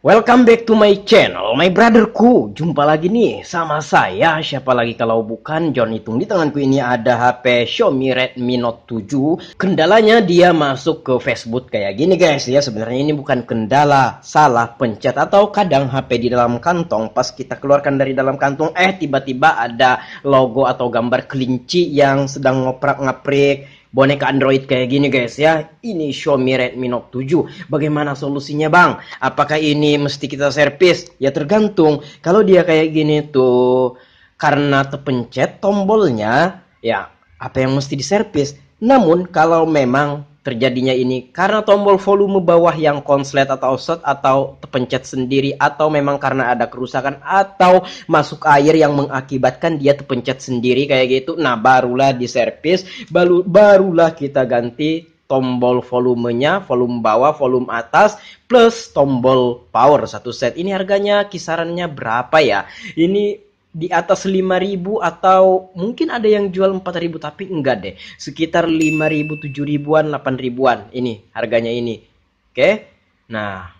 Welcome back to my channel, my brotherku. Jumpa lagi nih sama saya, siapa lagi kalau bukan John Hitung. Di tanganku ini ada HP Xiaomi Redmi Note 7. Kendalanya dia masuk ke Facebook kayak gini guys ya. Sebenarnya ini bukan kendala, salah pencet atau kadang HP di dalam kantong pas kita keluarkan dari dalam kantong eh tiba-tiba ada logo atau gambar kelinci yang sedang ngoprak-ngaprik boneka Android kayak gini guys ya. Ini Xiaomi Redmi Note 7. Bagaimana solusinya bang? Apakah ini mesti kita servis? Ya tergantung. Kalau dia kayak gini tuh karena terpencet tombolnya ya apa yang mesti diservis. Namun kalau memang terjadinya ini karena tombol volume bawah yang konslet atau offset atau terpencet sendiri atau memang karena ada kerusakan atau masuk air yang mengakibatkan dia terpencet sendiri kayak gitu nah barulah diservis baru barulah kita ganti tombol volumenya volume bawah volume atas plus tombol power satu set ini harganya kisarannya berapa ya ini di atas 5000 atau mungkin ada yang jual 4000 tapi enggak deh sekitar 5000 7000-an 8000-an ini harganya ini oke okay? nah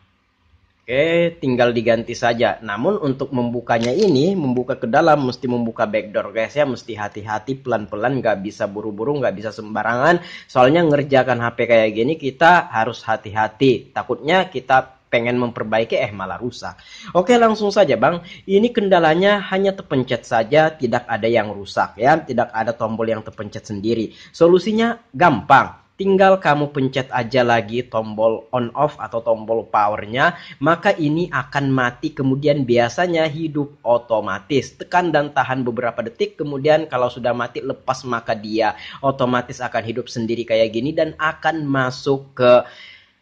oke okay, tinggal diganti saja namun untuk membukanya ini membuka ke dalam mesti membuka backdoor guys ya mesti hati-hati pelan-pelan nggak bisa buru-buru nggak bisa sembarangan soalnya ngerjakan HP kayak gini kita harus hati-hati takutnya kita pengen memperbaiki eh malah rusak. Oke langsung saja bang, ini kendalanya hanya terpencet saja tidak ada yang rusak ya, tidak ada tombol yang terpencet sendiri. Solusinya gampang, tinggal kamu pencet aja lagi tombol on off atau tombol powernya maka ini akan mati kemudian biasanya hidup otomatis tekan dan tahan beberapa detik kemudian kalau sudah mati lepas maka dia otomatis akan hidup sendiri kayak gini dan akan masuk ke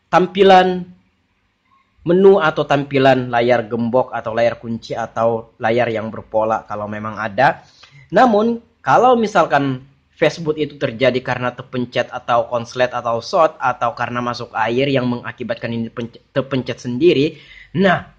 tampilan menu atau tampilan layar gembok atau layar kunci atau layar yang berpola kalau memang ada. Namun kalau misalkan Facebook itu terjadi karena terpencet atau konslet atau short atau karena masuk air yang mengakibatkan ini terpencet sendiri. Nah,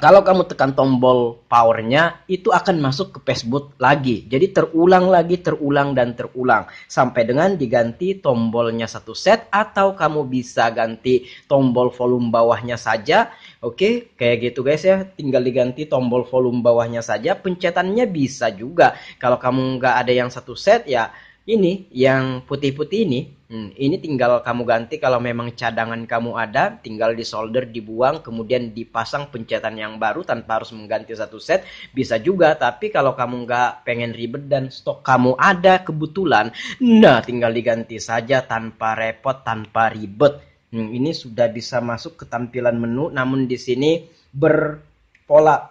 kalau kamu tekan tombol powernya, itu akan masuk ke Facebook lagi. Jadi terulang lagi, terulang dan terulang. Sampai dengan diganti tombolnya satu set atau kamu bisa ganti tombol volume bawahnya saja. Oke, okay? kayak gitu guys ya. Tinggal diganti tombol volume bawahnya saja. Pencetannya bisa juga. Kalau kamu nggak ada yang satu set ya ini yang putih-putih ini hmm, ini tinggal kamu ganti kalau memang cadangan kamu ada tinggal di solder dibuang kemudian dipasang pencetan yang baru tanpa harus mengganti satu set bisa juga tapi kalau kamu nggak pengen ribet dan stok kamu ada kebetulan nah tinggal diganti saja tanpa repot tanpa ribet hmm, ini sudah bisa masuk ke tampilan menu namun di sini berpola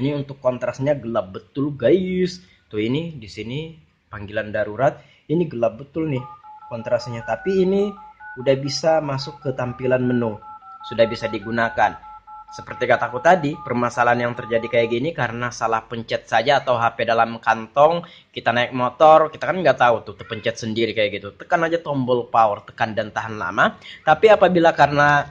ini untuk kontrasnya gelap betul guys tuh ini di sini panggilan darurat ini gelap betul nih kontrasnya tapi ini udah bisa masuk ke tampilan menu sudah bisa digunakan seperti kataku tadi, permasalahan yang terjadi kayak gini karena salah pencet saja atau HP dalam kantong, kita naik motor, kita kan nggak tahu tuh terpencet sendiri kayak gitu. Tekan aja tombol power, tekan dan tahan lama. Tapi apabila karena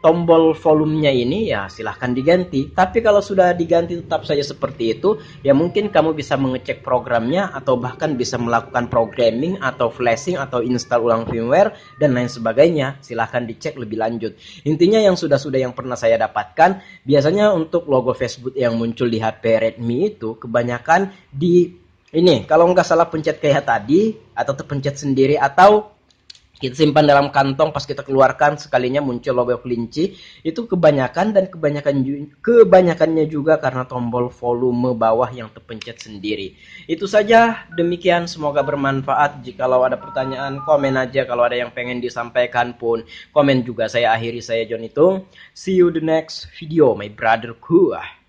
tombol volumenya ini ya silahkan diganti. Tapi kalau sudah diganti tetap saja seperti itu, ya mungkin kamu bisa mengecek programnya atau bahkan bisa melakukan programming atau flashing atau install ulang firmware dan lain sebagainya. Silahkan dicek lebih lanjut. Intinya yang sudah-sudah yang pernah saya dapatkan, biasanya untuk logo Facebook yang muncul di HP Redmi itu kebanyakan di ini kalau nggak salah pencet kayak tadi atau terpencet sendiri atau kita simpan dalam kantong pas kita keluarkan sekalinya muncul logo kelinci itu kebanyakan dan kebanyakan kebanyakannya juga karena tombol volume bawah yang terpencet sendiri itu saja demikian semoga bermanfaat jikalau ada pertanyaan komen aja kalau ada yang pengen disampaikan pun komen juga saya akhiri saya John Itung see you the next video my brother cool